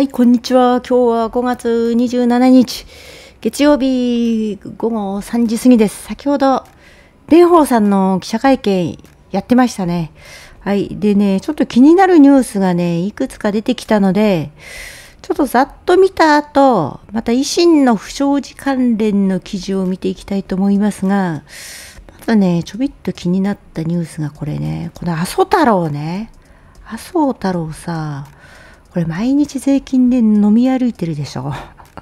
はい、こんにちは。今日は5月27日、月曜日午後3時過ぎです。先ほど、蓮舫さんの記者会見やってましたね。はい。でね、ちょっと気になるニュースがね、いくつか出てきたので、ちょっとざっと見た後、また維新の不祥事関連の記事を見ていきたいと思いますが、まずね、ちょびっと気になったニュースがこれね、この阿蘇太郎ね。麻生太郎さこれ毎日税金で飲み歩いてるでしょ。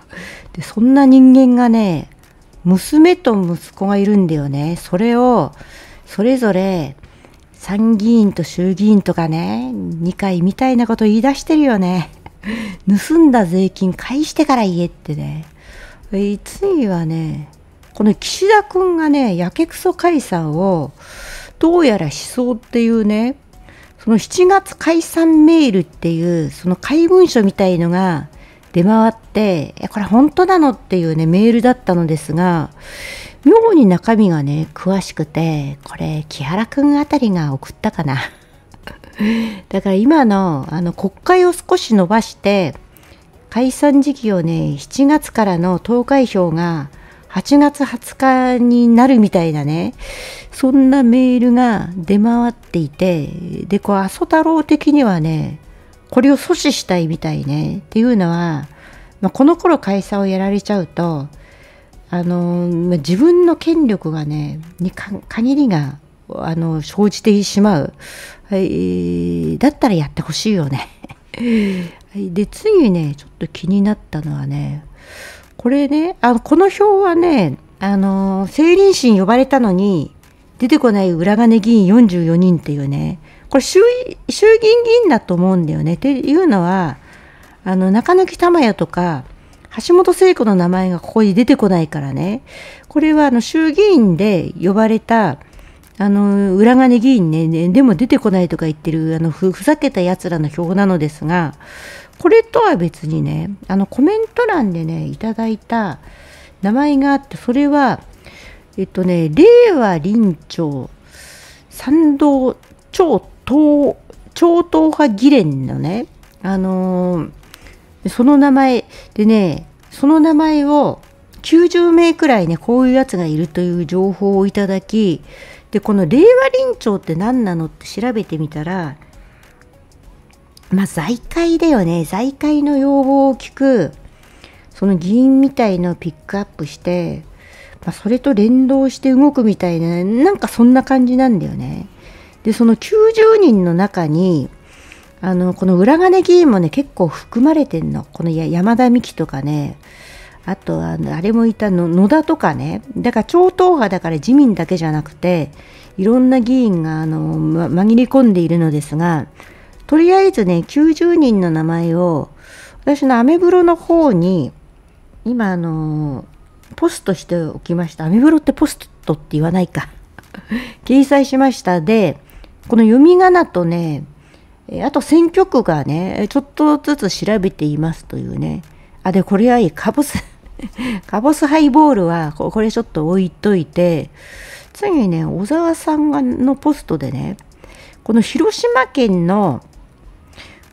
で、そんな人間がね、娘と息子がいるんだよね。それを、それぞれ、参議院と衆議院とかね、2回みたいなこと言い出してるよね。盗んだ税金返してから言えってね。つにはね、この岸田君がね、やけくそ解散を、どうやら思想っていうね、その7月解散メールっていうその怪文書みたいのが出回ってえこれ本当なのっていうねメールだったのですが妙に中身がね詳しくてこれ木原くんあたりが送ったかな だから今のあの国会を少し伸ばして解散時期をね7月からの投開票が8月20日になるみたいなね、そんなメールが出回っていて、で、こう、阿蘇太郎的にはね、これを阻止したいみたいね。っていうのは、まあ、この頃会社をやられちゃうと、あの、まあ、自分の権力がね、に限りが、あの、生じてしまう。はい、だったらやってほしいよね。で、次ね、ちょっと気になったのはね、これねあこの表はねあの政倫審呼ばれたのに出てこない裏金議員44人っていうねこれ衆衆議院議員だと思うんだよねっていうのはあの中抜き玉屋とか橋本聖子の名前がここに出てこないからねこれはあの衆議院で呼ばれたあの裏金議員ね、ね、でも出てこないとか言ってるあのふざけたやつらの票なのですがこれとは別にねあのコメント欄でねいただいた名前があってそれはえっとね令和臨長参道超党超党派議連のねあのー、その名前でねその名前を90名くらいねこういうやつがいるという情報をいただきでこの令和臨調って何なのって調べてみたらまあ、財界だよね財界の要望を聞くその議員みたいのをピックアップして、まあ、それと連動して動くみたいななんかそんな感じなんだよね。でその90人の中にあのこの裏金議員もね結構含まれてんのこの山田美希とかねあとああれもいたの野田とかねだから超党派だから自民だけじゃなくていろんな議員があの、ま、紛れ込んでいるのですがとりあえずね、90人の名前を、私のアメブロの方に、今、あのー、ポストしておきました。アメブロってポストって言わないか。掲載しましたで、この読み仮名とね、あと選挙区がね、ちょっとずつ調べていますというね。あ、で、これはいい。カボス カボスハイボールは、これちょっと置いといて、次ね、小沢さんがのポストでね、この広島県の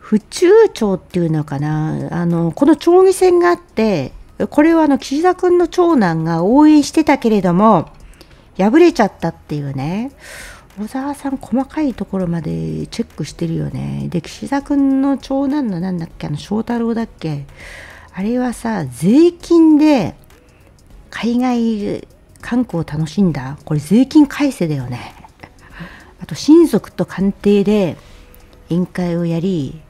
府中町っていうのかなあのこの町議選があってこれはあの岸田君の長男が応援してたけれども敗れちゃったっていうね小沢さん細かいところまでチェックしてるよねで岸田君の長男のなんだっけあの翔太郎だっけあれはさ税金で海外観光を楽しんだこれ税金返せだよねあと親族と官邸で宴会をやり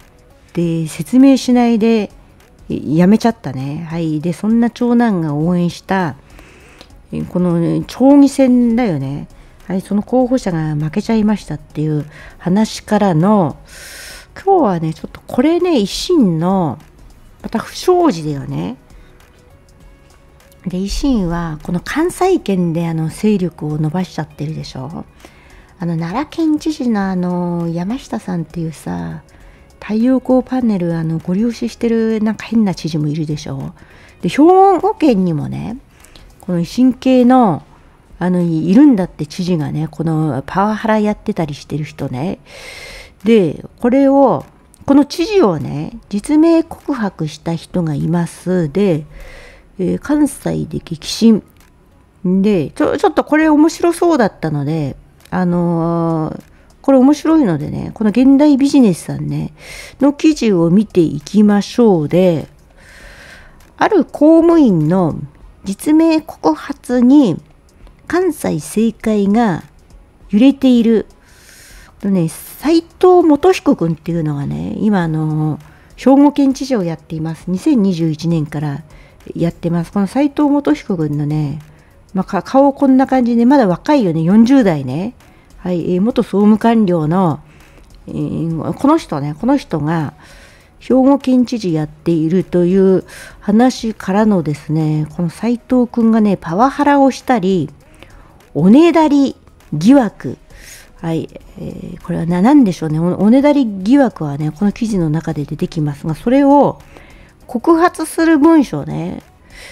で説明しないでやめちゃったねはいでそんな長男が応援したこの町議選だよねはいその候補者が負けちゃいましたっていう話からの今日はねちょっとこれね維新のまた不祥事だよねで維新はこの関西圏であの勢力を伸ばしちゃってるでしょあの奈良県知事のあの山下さんっていうさ太陽光パネルあのご利用ししてるなんか変な知事もいるでしょうで兵庫県にもねこの神経のあのいるんだって知事がねこのパワハラやってたりしてる人ねでこれをこの知事をね実名告白した人がいますで、えー、関西で激震でちょちょっとこれ面白そうだったのであのーこれ面白いのでね、この現代ビジネスさんね、の記事を見ていきましょうで、ある公務員の実名告発に関西政界が揺れている。とね、斎藤元彦君っていうのがね、今あの、兵庫県知事をやっています。2021年からやってます。この斎藤元彦君のね、まあ、顔こんな感じで、まだ若いよね、40代ね。はい、元総務官僚の、えー、この人ね、この人が、兵庫県知事やっているという話からのですね、この斎藤君がね、パワハラをしたり、おねだり疑惑、はい、えー、これは何でしょうねお、ねだり疑惑はね、この記事の中で出てきますが、それを告発する文書ね、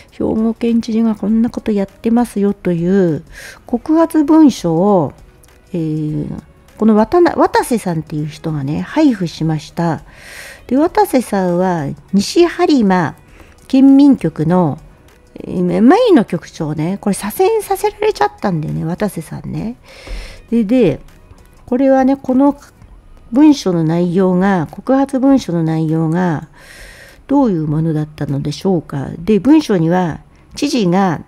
兵庫県知事がこんなことやってますよという告発文書をえー、この渡渡瀬さんっていう人がね配布しましたで渡瀬さんは西播磨県民局の前の局長ねこれ左遷させられちゃったんだよね渡瀬さんねででこれはねこの文書の内容が告発文書の内容がどういうものだったのでしょうかで文書には知事が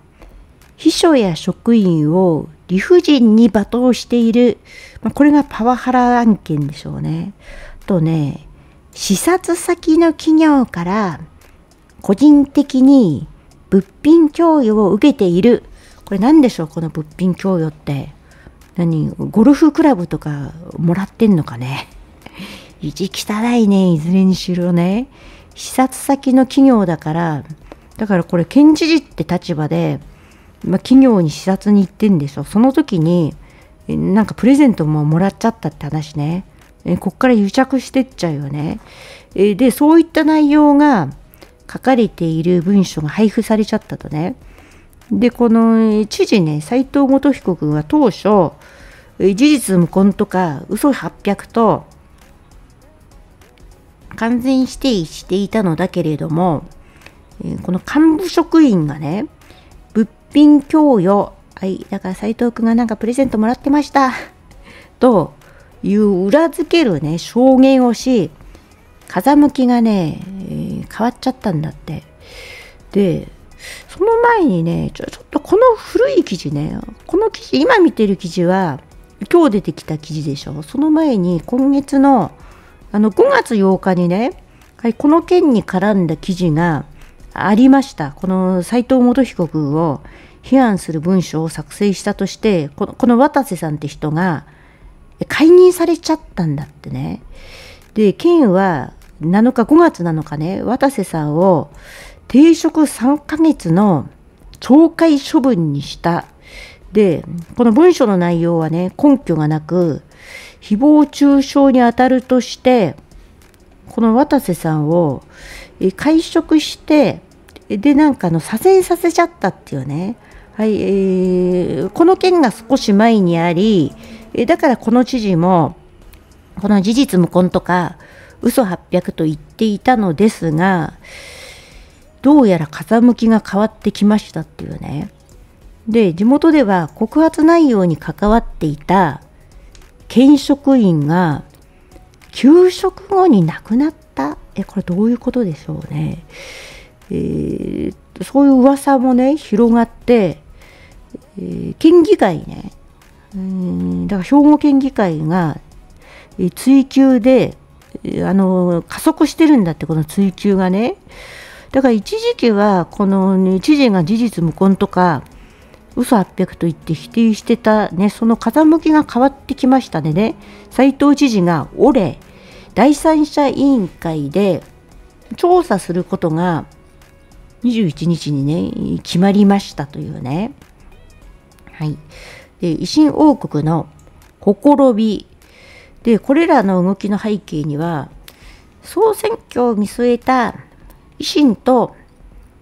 秘書や職員を理不尽に罵倒している、まあ、これがパワハラ案件でしょうね。とね、視察先の企業から個人的に物品供与を受けている。これ何でしょうこの物品供与って。何ゴルフクラブとかもらってんのかね。意地汚いね。いずれにしろね。視察先の企業だから、だからこれ県知事って立場で、まあ、企業に視察に行ってんですよその時になんかプレゼントももらっちゃったって話ねえこっから癒着してっちゃうよねえでそういった内容が書かれている文書が配布されちゃったとねでこの知事ね斎藤元彦君は当初事実無根とか嘘800と完全否定していたのだけれどもこの幹部職員がね品供与。はい。だから斎藤くんがなんかプレゼントもらってました。という裏付けるね、証言をし、風向きがね、えー、変わっちゃったんだって。で、その前にねちょ、ちょっとこの古い記事ね、この記事、今見てる記事は、今日出てきた記事でしょ。その前に、今月の、あの、5月8日にね、はい、この件に絡んだ記事がありました。この斎藤元被告を批判する文書を作成したとしてこのこの渡瀬さんって人が解任されちゃったんだってね。で県は7日5月7日ね渡瀬さんを停職3ヶ月の懲戒処分にしたでこの文書の内容はね根拠がなく誹謗中傷に当たるとしてこの渡瀬さんを解職してでなんかの左遷させちゃったっていうねはい、えー、この件が少し前にあり、えだからこの知事も、この事実無根とか、嘘800と言っていたのですが、どうやら風向きが変わってきましたっていうね。で、地元では告発内容に関わっていた県職員が、給食後に亡くなった。え、これどういうことでしょうね。えー、そういう噂もね、広がって、えー、県議会ね、うん、だから兵庫県議会が、えー、追及で、えー、あの加速してるんだってこの追及がねだから一時期はこの、ね、知事が事実無根とか嘘800と言って否定してたねその風向きが変わってきましたでね斎藤知事が折れ第三者委員会で調査することが21日にね決まりましたというねはい、で維新王国のほころびでこれらの動きの背景には総選挙を見据えた維新と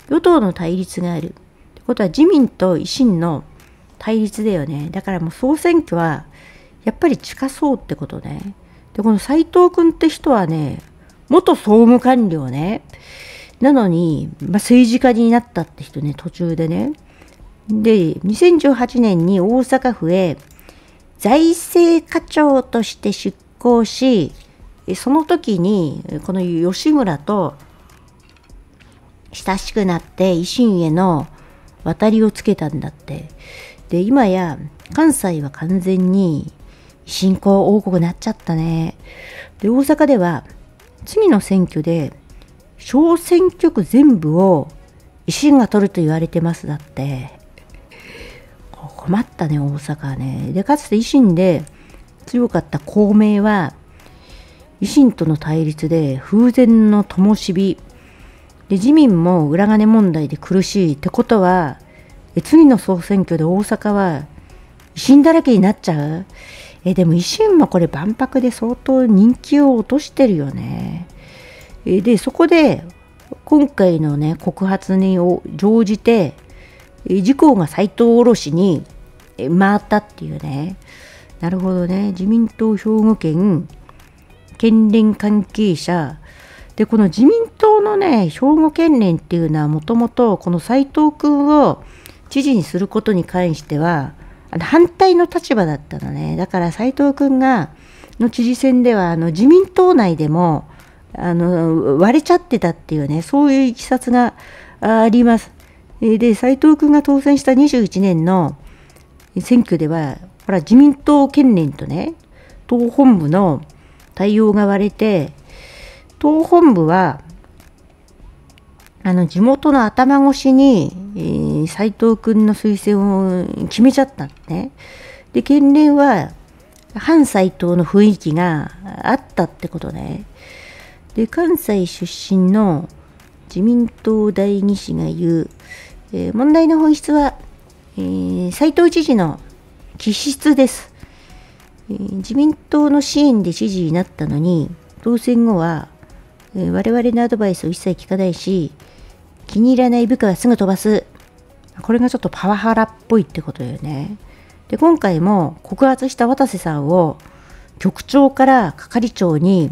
与党の対立がある。ってことは自民と維新の対立だよね。だからもう総選挙はやっぱり近そうってことね。で、この斎藤君って人はね、元総務官僚ね。なのに、まあ、政治家になったって人ね、途中でね。で、2018年に大阪府へ財政課長として出向し、その時に、この吉村と親しくなって維新への渡りをつけたんだって。で、今や関西は完全に新興王国になっちゃったね。で、大阪では次の選挙で小選挙区全部を維新が取ると言われてますだって。困ったね大阪はねでかつて維新で強かった公明は維新との対立で風前の灯火で自民も裏金問題で苦しいってことはえ次の総選挙で大阪は維新だらけになっちゃうえでも維新もこれ万博で相当人気を落としてるよねえでそこで今回のね告発に乗じて自公が斎藤卸に回ったっていうね、なるほどね、自民党兵庫県県連関係者、で、この自民党のね、兵庫県連っていうのは、もともとこの斎藤君を知事にすることに関しては、反対の立場だったのね。だから斎藤君が、の知事選では、あの自民党内でも、あの割れちゃってたっていうね、そういういきさつがあります。で斉藤君が当選した21年の選挙ではほら自民党県連とね党本部の対応が割れて党本部はあの地元の頭越しに、えー、斉藤君の推薦を決めちゃったね。で県連は反斎藤の雰囲気があったってことね。で関西出身の自民党代議士が言う、えー、問題の本質は、えー、斉藤知事の気質です、えー、自民党の支援で知事になったのに当選後は、えー、我々のアドバイスを一切聞かないし気に入らない部下はすぐ飛ばすこれがちょっとパワハラっぽいってことだよねで今回も告発した渡瀬さんを局長から係長に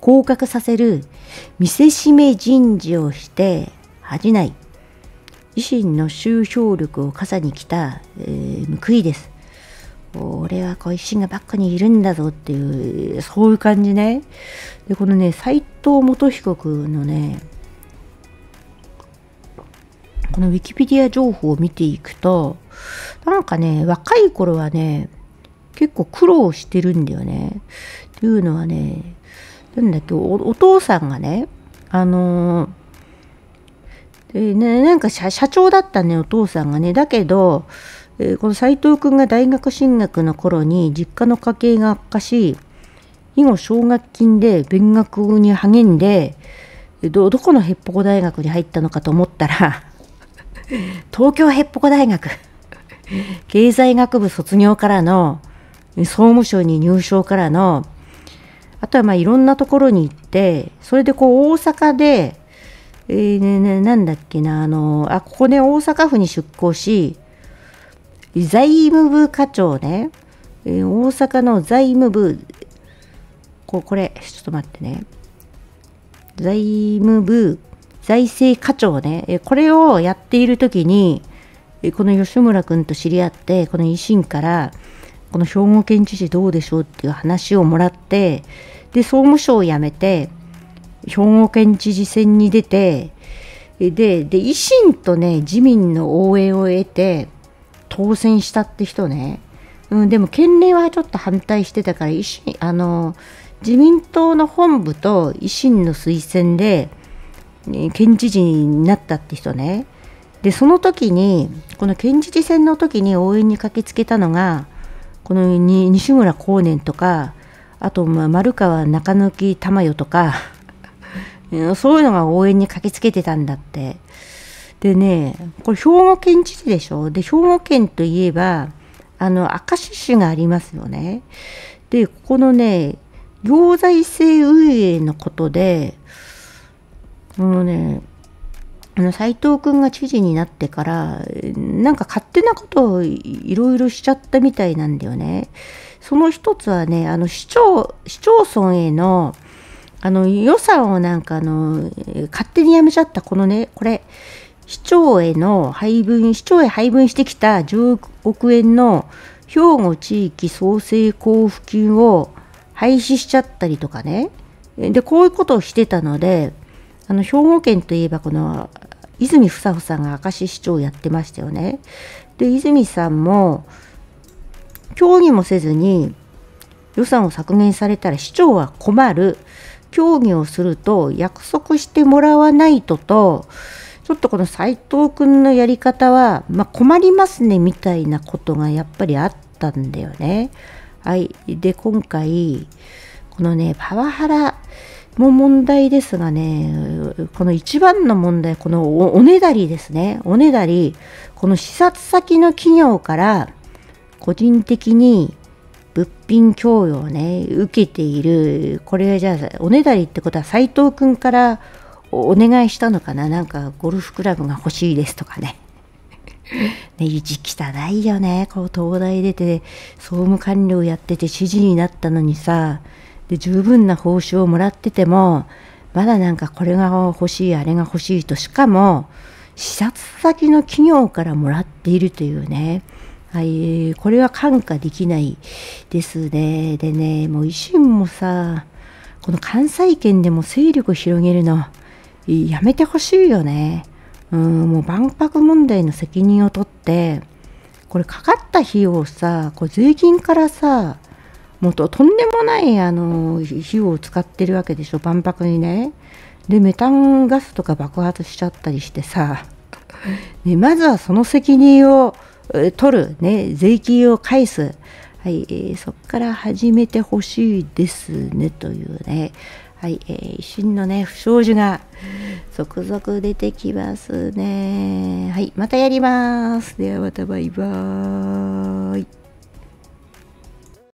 降格させる見せしめ人事をして恥じない自身の収票力を傘に来た、えー、報いです俺はこう維新がばっかにいるんだぞっていうそういう感じねでこのね斎藤元被告のねこのウィキペディア情報を見ていくとなんかね若い頃はね結構苦労してるんだよね。ていうのはねなんだっけお父さんがねあのー、でね、なんか社長だったねお父さんがねだけど、えー、この斎藤君が大学進学の頃に実家の家計が悪化し以後奨学金で勉学に励んでどどこのへっぽこ大学に入ったのかと思ったら 東京へっぽこ大学経済学部卒業からの総務省に入省からのあとはまあいろんなところに行ってそれでこう大阪で、えーね、なんだっけなあのあここね大阪府に出向し財務部課長ね、えー、大阪の財務部こう、これちょっと待ってね財務部財政課長ね、えー、これをやっている時にこの吉村君と知り合ってこの維新から「この兵庫県知事どうでしょうっていう話をもらってで総務省を辞めて兵庫県知事選に出てでで維新とね自民の応援を得て当選したって人ね、うん、でも県連はちょっと反対してたから維新あの自民党の本部と維新の推薦で、県知事になったって人ねでその時にこの県知事選の時に応援に駆けつけたのがこのに西村光年とかあとまあ丸川中抜き玉代とか そういうのが応援に駆けつけてたんだって。でねこれ兵庫県知事でしょで兵庫県といえばあの明石市がありますよね。でここのね行財政運営のことであのねあの斎藤君が知事になってから、なんか勝手なことをいろいろしちゃったみたいなんだよね。その一つはね、あの市長、市町村への、あの予算をなんかあの、勝手にやめちゃったこのね、これ、市長への配分、市長へ配分してきた10億円の兵庫地域創生交付金を廃止しちゃったりとかね。で、こういうことをしてたので、あの兵庫県といえばこの泉房穂さんが明石市長をやってましたよね。で泉さんも協議もせずに予算を削減されたら市長は困る協議をすると約束してもらわないととちょっとこの斎藤君のやり方は、まあ、困りますねみたいなことがやっぱりあったんだよね。はい、で今回このねパワハラも問題ですがね、この一番の問題、このおねだりですね、おねだり、この視察先の企業から個人的に物品供与をね、受けている、これじゃあ、おねだりってことは斎藤君からお願いしたのかな、なんかゴルフクラブが欲しいですとかね。ね、意地汚いよね、こう東大出て、総務官僚やってて指示になったのにさ、で十分な報酬をもらっててもまだなんかこれが欲しいあれが欲しいとしかも視察先の企業からもらっているというね、はい、これは看過できないですねでねもう維新もさこの関西圏でも勢力を広げるのやめてほしいよねうんもう万博問題の責任を取ってこれかかった費用をさこれ税金からさもうととんでもないあの費用を使ってるわけでしょ万博にねでメタンガスとか爆発しちゃったりしてさ、ね、まずはその責任を取る、ね、税金を返す、はいえー、そこから始めてほしいですねというね、はいえー、維の、ね、不祥事が続々出てきますね。はい、またやります。ではまたバイバーイ。